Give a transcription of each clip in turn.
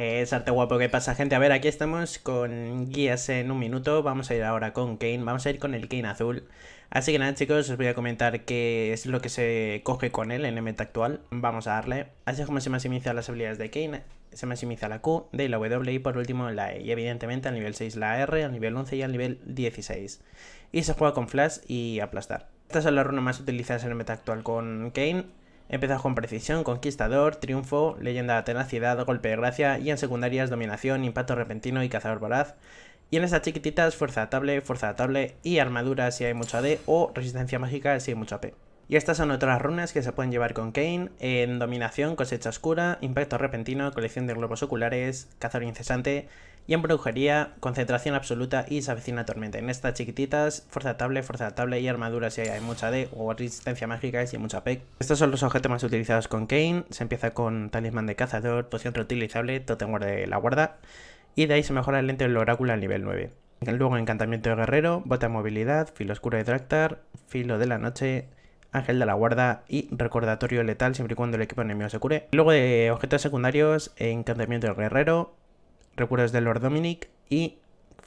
Es arte guapo, ¿qué pasa gente? A ver, aquí estamos con guías en un minuto, vamos a ir ahora con Kane, vamos a ir con el Kane azul. Así que nada chicos, os voy a comentar qué es lo que se coge con él en el meta actual. Vamos a darle. Así es como se maximizan las habilidades de Kane, se maximiza la Q, de la W y por último la E. Y evidentemente al nivel 6 la R, al nivel 11 y al nivel 16. Y se juega con Flash y aplastar. Estas son las runas más utilizadas en el meta actual con Kane. Empezas con precisión, conquistador, triunfo, leyenda tenacidad, golpe de gracia y en secundarias dominación, impacto repentino y cazador voraz. Y en estas chiquititas fuerza atable, fuerza atable y armadura si hay mucho AD o resistencia mágica si hay mucho AP. Y estas son otras runas que se pueden llevar con Kane en Dominación, Cosecha Oscura, Impacto Repentino, Colección de Globos Oculares, Cazador Incesante y en Brujería, Concentración Absoluta y Sabecina Tormenta. En estas chiquititas, Fuerza Table, Fuerza Table y Armadura si hay mucha D o Resistencia Mágica si hay mucha PEC. Estos son los objetos más utilizados con Kane. Se empieza con Talismán de Cazador, Poción Reutilizable, Totem de la Guarda y de ahí se mejora el lente del oráculo al nivel 9. Luego Encantamiento de Guerrero, Bota de Movilidad, Filo Oscuro de Dractar, Filo de la Noche Ángel de la Guarda y Recordatorio Letal siempre y cuando el equipo enemigo se cure. Luego de objetos secundarios, Encantamiento del Guerrero, Recuerdos del Lord Dominic y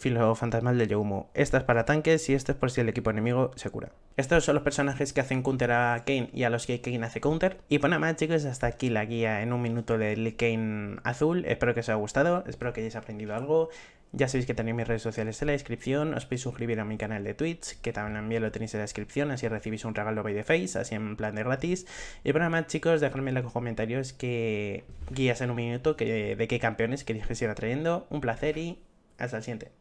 Filo fantasmal de Yogumo. Esta es para tanques y esto es por si el equipo enemigo se cura. Estos son los personajes que hacen counter a Kane y a los que Kane hace counter. Y por pues nada más chicos, hasta aquí la guía en un minuto del Kane azul. Espero que os haya gustado, espero que hayáis aprendido algo. Ya sabéis que tenéis mis redes sociales en la descripción, os podéis suscribir a mi canal de Twitch, que también lo tenéis en la descripción, así recibís un regalo by the face, así en plan de gratis. Y bueno, pues más chicos, dejadme en los comentarios qué guías en un minuto, que, de qué campeones queréis que siga trayendo. Un placer y hasta el siguiente.